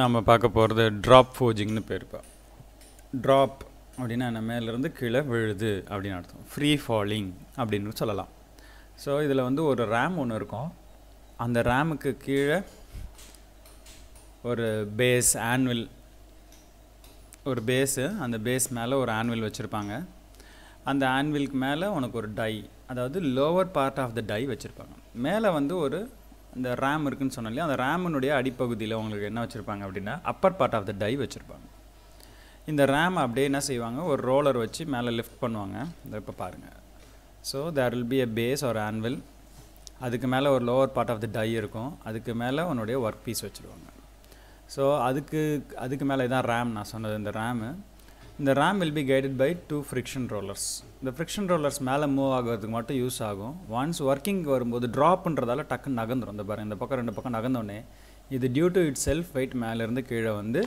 நாம் பார்க்க போகிறது ட்ராப் ஃபோஜிங்னு பேருப்பா ட்ராப் அப்படின்னா என்ன மேலேருந்து கீழே விழுது அப்படின்னு அர்த்தம் ஃப்ரீ ஃபாலிங் அப்படின்னு சொல்லலாம் ஸோ இதில் வந்து ஒரு ரேம் ஒன்று இருக்கும் அந்த ரேமுக்கு கீழே ஒரு பேஸ் ஆன்வில் ஒரு பேஸு அந்த பேஸ் மேலே ஒரு ஆன்வில் வச்சுருப்பாங்க அந்த ஆன்வில்க்கு மேலே உனக்கு ஒரு டை அதாவது lower part of the die வச்சுருப்பாங்க மேலே வந்து ஒரு இந்த ரேம் இருக்குன்னு சொன்னாலே அந்த ரேமினுடைய அடிப்பகுதியில் உங்களுக்கு என்ன வச்சுருப்பாங்க அப்படின்னா upper part of the die வச்சுருப்பாங்க இந்த ரேம் அப்படியே என்ன செய்வாங்க ஒரு ரோலர் வச்சு மேலே லிஃப்ட் பண்ணுவாங்க இதை இப்போ பாருங்கள் so there will be a base ஒரு ஆன்வல் அதுக்கு மேலே ஒரு lower part of the die இருக்கும் அதுக்கு மேலே உன்னுடைய ஒர்க் பீஸ் வச்சுருவாங்க ஸோ அதுக்கு அதுக்கு மேலே தான் ரேம் நான் சொன்னது இந்த ரேமு இந்த ram will be guided by two friction rollers இந்த ஃப்ரிக்ஷன் ரோலர்ஸ் மேலே மூவ் ஆகிறதுக்கு மட்டும் யூஸ் ஆகும் ஒன்ஸ் ஒர்க்கிங் வரும்போது ட்ரா பண்ணுறதால டக்குன்னு நகந்துடும் இந்த பாருங்கள் இந்த பக்கம் ரெண்டு பக்கம் நகர்ந்தோடனே இது due to itself weight மேலேருந்து கீழே வந்து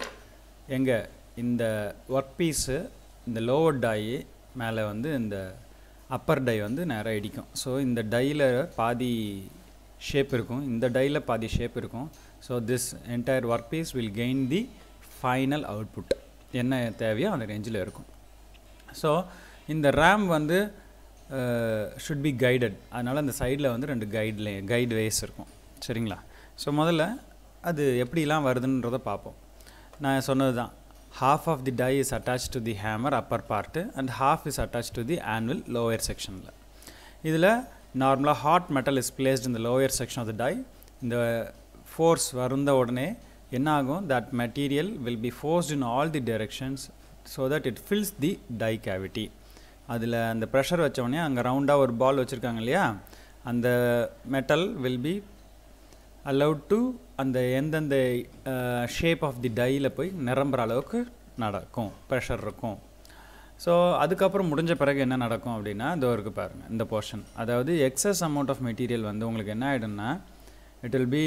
எங்கள் இந்த ஒர்க் பீஸு இந்த லோவர் டை மேலே வந்து இந்த அப்பர் டை வந்து நேராக இடிக்கும் ஸோ இந்த டையில் பாதி ஷேப் இருக்கும் இந்த டையில் பாதி ஷேப் இருக்கும் so this entire work piece will gain the final output என்ன தேவையோ அந்த ரேஞ்சில் இருக்கும் ஸோ இந்த ரேம் வந்து ஷுட் பி கைடட் அதனால் அந்த சைடில் வந்து ரெண்டு கைட்லே கைட் வேஸ் இருக்கும் சரிங்களா ஸோ முதல்ல அது எப்படிலாம் வருதுன்றதை பார்ப்போம் நான் சொன்னது தான் half of the die is attach to the hammer upper part and half is attach to the anvil lower செக்ஷனில் இதில் நார்மலாக ஹாட் மெட்டல் இஸ் பிளேஸ்ட் இந்த lower section of the die இந்த ஃபோர்ஸ் வருந்த உடனே என்னாகும் that material will be forced in all the directions so that it fills the die cavity அதில் அந்த ப்ரெஷர் வச்சோடனே அங்கே ரவுண்டாக ஒரு பால் வச்சுருக்காங்க இல்லையா அந்த metal will be allowed to அந்த எந்தெந்த ஷேப் ஆஃப் தி டையில் போய் நிரம்புற அளவுக்கு நடக்கும் ப்ரெஷர் இருக்கும் ஸோ அதுக்கப்புறம் முடிஞ்ச பிறகு என்ன நடக்கும் அப்படின்னா இதோ இருக்குது பாருங்கள் இந்த போர்ஷன் அதாவது எக்ஸஸ் அமௌண்ட் ஆஃப் மெட்டீரியல் வந்து உங்களுக்கு என்ன ஆகிடும்னா இட் வில் பி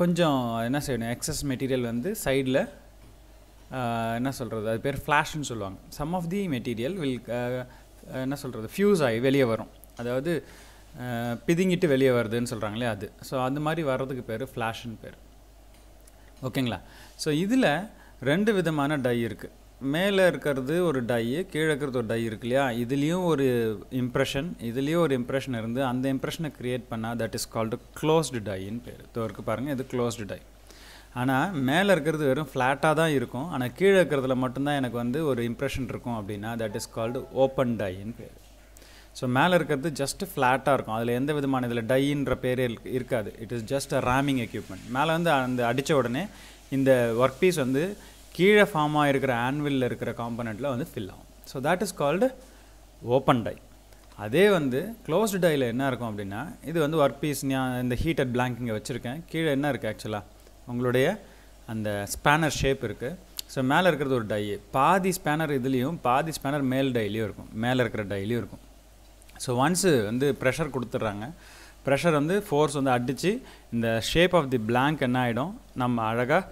கொஞ்சம் என்ன செய்யணும் எக்ஸஸ் மெட்டீரியல் வந்து சைடில் என்ன சொல்கிறது அது பேர் ஃப்ளாஷ்னு சொல்லுவாங்க some of the material will என்ன சொல்கிறது ஃப்யூஸ் ஆகி வெளியே வரும் அதாவது பிதுங்கிட்டு வெளியே வருதுன்னு சொல்கிறாங்களே அது ஸோ அந்த மாதிரி வர்றதுக்கு பேர் ஃப்ளாஷ்னு பேர் ஓகேங்களா ஸோ இதில் ரெண்டு விதமான டை இருக்குது மேலே இருக்கிறது ஒரு டை கீழே இருக்கிறது ஒரு டை இருக்கு இல்லையா இதுலேயும் ஒரு இம்ப்ரெஷன் இதுலேயும் ஒரு இம்ப்ரெஷன் இருந்து அந்த இம்ப்ரெஷனை க்ரியேட் பண்ணால் தட் இஸ் கால்டு க்ளோஸ்டு டைன்னு பேர் இதற்கு பாருங்கள் இது க்ளோஸ்டு டை ஆனால் மேலே இருக்கிறது வெறும் ஃப்ளாட்டாக தான் இருக்கும் ஆனால் கீழே இருக்கிறதுல மட்டும்தான் எனக்கு வந்து ஒரு இம்ப்ரெஷன் இருக்கும் அப்படின்னா தட் இஸ் கால்டு ஓப்பன் டைன்னு பேர் ஸோ மேலே இருக்கிறது ஜஸ்ட் ஃப்ளாட்டாக இருக்கும் அதில் எந்த விதமான இதில் டைன்ற பேரே இருக்காது it is just a ramming equipment மேலே வந்து அந்த அடித்த உடனே இந்த ஒர்க் பீஸ் வந்து கீழே ஃபார்ம் ஆகிருக்கிற ஆன்வில் இருக்கிற காம்பனண்ட்டில் வந்து ஃபில் ஆகும் so that is called open die அதே வந்து க்ளோஸ்டு டையில் என்ன இருக்கும் அப்படின்னா இது வந்து ஒர்க் பீஸ் நான் இந்த ஹீட்டட் பிளாங்கிங்கை வச்சுருக்கேன் கீழே என்ன இருக்குது ஆக்சுவலாக உங்களுடைய அந்த ஸ்பேனர் ஷேப் இருக்குது ஸோ மேலே இருக்கிறது ஒரு டை பாதி ஸ்பேனர் இதுலேயும் பாதி ஸ்பேனர் மேல் டைலையும் இருக்கும் மேலே இருக்கிற டைலையும் இருக்கும் ஸோ ஒன்ஸு வந்து ப்ரெஷர் கொடுத்துட்றாங்க ப்ரெஷர் வந்து ஃபோர்ஸ் வந்து அடித்து இந்த ஷேப் ஆஃப் தி பிளாங்க் என்ன ஆகிடும் நம்ம அழகாக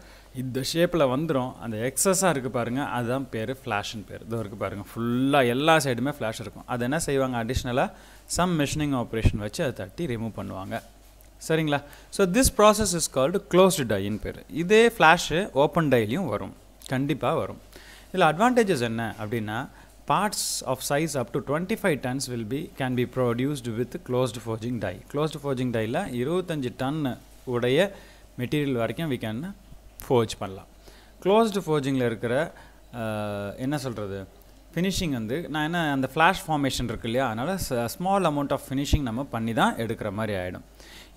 இந்த ஷேப்பில் வந்துடும் அந்த எக்ஸஸாக இருக்குது பாருங்கள் அதுதான் பேர் ஃப்ளாஷ்னு பேர் இதோ இருக்குது பாருங்கள் ஃபுல்லாக எல்லா சைடுமே ஃப்ளாஷ் இருக்கும் அது என்ன செய்வாங்க அடிஷ்னலாக சம் மிஷினிங் ஆப்ரேஷன் வச்சு அதை தட்டி ரிமூவ் பண்ணுவாங்க சரிங்களா so this process is called closed டைன்னு பேர் இதே ஃப்ளாஷு ஓப்பன் டைலையும் வரும் கண்டிப்பாக வரும் இதில் அட்வான்டேஜஸ் என்ன அப்படின்னா parts of size up to twenty five tons will be can be produced with closed forging die closed forging டையில் இருபத்தஞ்சி டன் உடைய மெட்டீரியல் வரைக்கும் வி கேன் ஃபோர்ஜ் பண்ணலாம் க்ளோஸ்டு ஃபோர்ஜிங்கில் இருக்கிற என்ன சொல்கிறது ஃபினிஷிங் வந்து நான் என்ன அந்த ஃப்ளாஷ் ஃபார்மேஷன் இருக்கு இல்லையா அதனால் ஸ்மால் அமௌண்ட் ஆஃப் ஃபினிஷிங் நம்ம பண்ணி தான் எடுக்கிற மாதிரி ஆகிடும்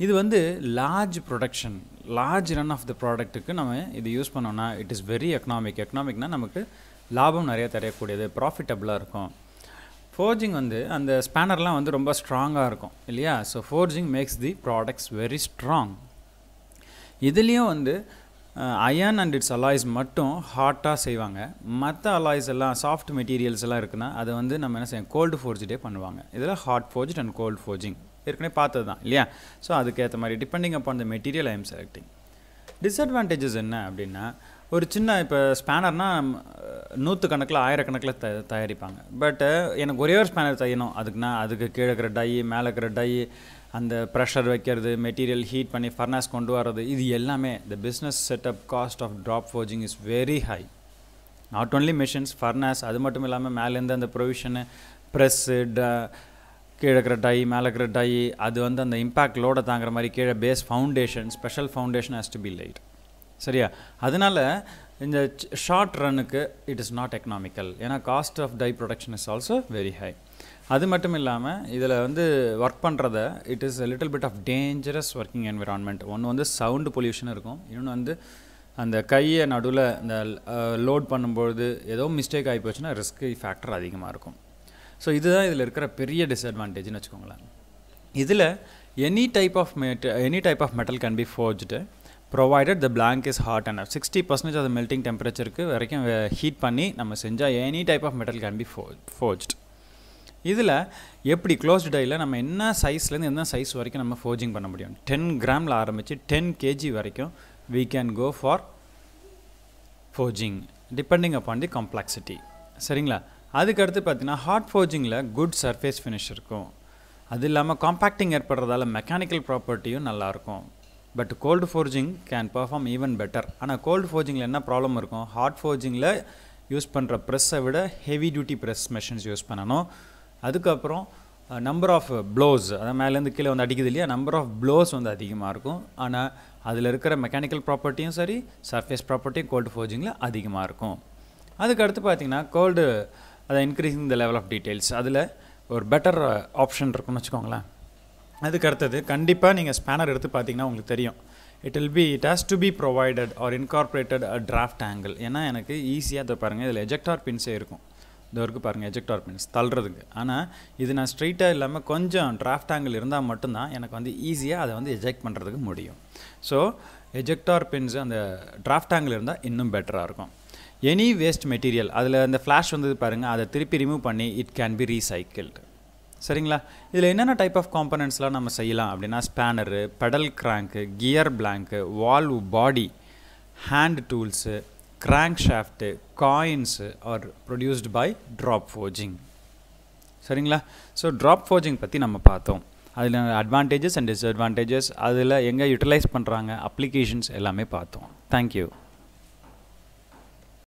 இது வந்து large production large run of the ப்ராடக்ட்டுக்கு நம்ம இது யூஸ் பண்ணோன்னா இட் இஸ் வெரி எக்கனாமிக் எக்கனாமிக்னால் நமக்கு லாபம் நிறைய தரையக்கூடியது ப்ராஃபிட்டபுளாக இருக்கும் ஃபோர்ஜிங் வந்து அந்த ஸ்பேனர்லாம் வந்து ரொம்ப ஸ்ட்ராங்காக இருக்கும் இல்லையா so forging makes the products very strong இதுலேயும் வந்து அயன் அண்ட் இட்ஸ் அலாய்ஸ் மட்டும் ஹாட்டாக செய்வாங்க மற்ற அலாய்ஸ் எல்லாம் சாஃப்ட் மெட்டீரியல்ஸ் எல்லாம் இருக்குன்னா அதை வந்து நம்ம என்ன செய்யும் கோல்டு ஃபோர்ஜ்டே பண்ணுவாங்க இதில் hot forge and cold forging ஏற்கனவே பார்த்தது தான் இல்லையா ஸோ அதுக்கேற்ற மாதிரி depending upon the material I'm selecting disadvantages என்ன அப்படின்னா ஒரு சின்ன இப்போ ஸ்பேனர்னால் நூற்று கணக்கில் ஆயிரக்கணக்கில் த தயாரிப்பாங்க பட்டு எனக்கு ஒரே ஒரு ஸ்பேனர் தையணும் அதுக்குன்னா அதுக்கு கீழே இருக்கிற டை மேலே இருக்கிற டை அந்த ப்ரெஷர் வைக்கிறது மெட்டீரியல் ஹீட் பண்ணி ஃபர்னாஸ் கொண்டு வர்றது இது எல்லாமே the business setup cost of drop forging is very high not only machines furnace அது மட்டும் இல்லாமல் மேலேருந்து அந்த ப்ரொவிஷனு ப்ரெஸ்ஸு ட கீழே இருக்கிற டை மேலே இருக்கிற டை அது வந்து அந்த இம்பேக்ட் லோடை தாங்குற மாதிரி கீழே base foundation special foundation has to be light சரியா அதனால் இந்த ஷார்ட் ரன்னுக்கு இட் இஸ் நாட் எக்கனாமிக்கல் ஏன்னா cost of die production is also very high அது மட்டும் இல்லாமல் இதில் வந்து ஒர்க் பண்ணுறத it is little bit of dangerous working environment ஒன்று வந்து சவுண்டு பொல்யூஷன் இருக்கும் இன்னொன்று வந்து அந்த கையை நடுவில் இந்த லோட் பண்ணும்பொழுது ஏதோ மிஸ்டேக் ஆகி போச்சுன்னா ரிஸ்க் ஃபேக்டர் அதிகமாக இருக்கும் ஸோ இதுதான் இதில் இருக்கிற பெரிய டிஸ்அட்வான்டேஜ்னு வச்சுக்கோங்களேன் இதில் any type of met any type of metal can be forged provided the blank is hot and sixty percentage அது மெல்ட்டிங் டெம்பரேச்சருக்கு வரைக்கும் ஹீட் பண்ணி நம்ம செஞ்சால் any type of metal can be fo forged இதில் எப்படி க்ளோஸ்டு டையில் நம்ம என்ன சைஸ்லேருந்து என்ன சைஸ் வரைக்கும் நம்ம ஃபோஜிங் பண்ண முடியும் டென் கிராமில் ஆரம்பித்து டென் கேஜி வரைக்கும் we can go for forging depending upon the complexity சரிங்களா அதுக்கடுத்து பார்த்தீங்கன்னா ஹார்ட் ஃபோஜிங்கில் குட் சர்ஃபேஸ் ஃபினிஷ் இருக்கும் அது இல்லாமல் காம்பாக்டிங் ஏற்படுறதால மெக்கானிக்கல் ப்ராப்பர்ட்டியும் நல்லாயிருக்கும் but cold forging can perform even better ஆனால் கோல்டு ஃபோர்ஜிங்கில் என்ன ப்ராப்ளம் இருக்கும் ஹார்ட் ஃபோர்ஜிங்கில் யூஸ் பண்ணுற ப்ரெஸ்ஸை விட heavy duty press machines use பண்ணணும் அதுக்கப்புறம் நம்பர் ஆஃப் ப்ளோஸ் அதான் மேலேருந்து கீழே வந்து அடிக்குது இல்லையா நம்பர் ஆஃப் ப்ளோஸ் வந்து அதிகமாக இருக்கும் ஆனால் அதில் இருக்கிற மெக்கானிக்கல் ப்ராப்பர்ட்டியும் சரி சர்ஃபேஸ் ப்ராப்பர்ட்டியும் கோல்டு ஃபோர்ஜிங்கில் அதிகமாக இருக்கும் அதுக்கடுத்து பார்த்தீங்கன்னா கோல்டு அதை increasing the level of details அதில் ஒரு பெட்டர் ஆப்ஷன் இருக்குன்னு வச்சுக்கோங்களேன் அதுக்கு அடுத்தது கண்டிப்பாக நீங்கள் ஸ்பேனர் எடுத்து பார்த்தீங்கன்னா உங்களுக்கு தெரியும் it will be it has to be provided or incorporated a draft angle ஏன்னா எனக்கு ஈஸியாக அதை பாருங்கள் இதில் எஜெக்டார் பின்ஸே இருக்கும் இது வரைக்கும் பாருங்கள் எஜெக்டார் பின்ஸ் தள்ளுறதுக்கு ஆனால் இது நான் ஸ்ட்ரைட்டாக இல்லாமல் கொஞ்சம் டிராஃப்ட் ஆங்கிள் இருந்தால் மட்டும்தான் எனக்கு வந்து ஈஸியாக அதை வந்து எஜெக்ட் பண்ணுறதுக்கு முடியும் ஸோ எஜெக்டார் பின்ஸ் அந்த டிராஃப்ட் ஆங்கிள் இருந்தால் இன்னும் பெட்டராக இருக்கும் எனி வேஸ்ட் மெட்டீரியல் அதில் அந்த ஃப்ளாஷ் வந்தது பாருங்கள் அதை திருப்பி ரிமூவ் பண்ணி இட் கேன் பி ரீசைக்கிள்டு சரிங்களா இதில் என்னென்ன டைப் ஆஃப் காம்பனன்ட்ஸ்லாம் நம்ம செய்யலாம் அப்படின்னா spanner pedal crank gear blank valve body hand tools shaft coins are produced by drop forging சரிங்களா ஸோ ட்ராப் ஃபோர்ஜிங் பற்றி நம்ம பார்த்தோம் அதில் அட்வான்டேஜஸ் அண்ட் டிஸ்அட்வான்டேஜஸ் அதில் எங்கே யூட்டிலைஸ் பண்ணுறாங்க அப்ளிகேஷன்ஸ் எல்லாமே பார்த்தோம் தேங்க்யூ